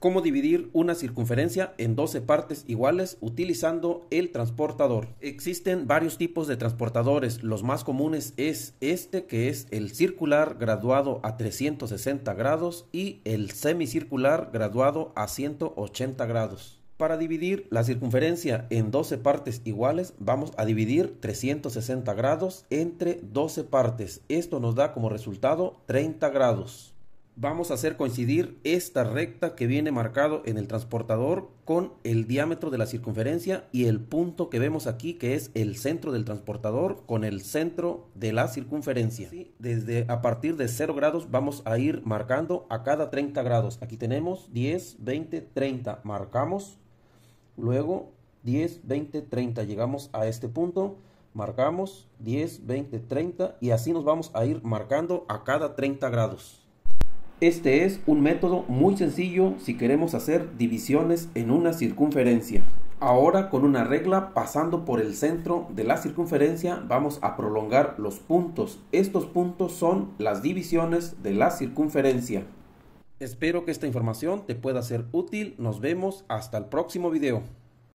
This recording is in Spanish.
cómo dividir una circunferencia en 12 partes iguales utilizando el transportador. Existen varios tipos de transportadores, los más comunes es este que es el circular graduado a 360 grados y el semicircular graduado a 180 grados. Para dividir la circunferencia en 12 partes iguales, vamos a dividir 360 grados entre 12 partes. Esto nos da como resultado 30 grados vamos a hacer coincidir esta recta que viene marcado en el transportador con el diámetro de la circunferencia y el punto que vemos aquí que es el centro del transportador con el centro de la circunferencia. desde a partir de 0 grados vamos a ir marcando a cada 30 grados. Aquí tenemos 10, 20, 30. Marcamos. Luego 10, 20, 30. Llegamos a este punto marcamos 10, 20, 30 y así nos vamos a ir marcando a cada 30 grados. Este es un método muy sencillo si queremos hacer divisiones en una circunferencia. Ahora con una regla pasando por el centro de la circunferencia vamos a prolongar los puntos. Estos puntos son las divisiones de la circunferencia. Espero que esta información te pueda ser útil. Nos vemos hasta el próximo video.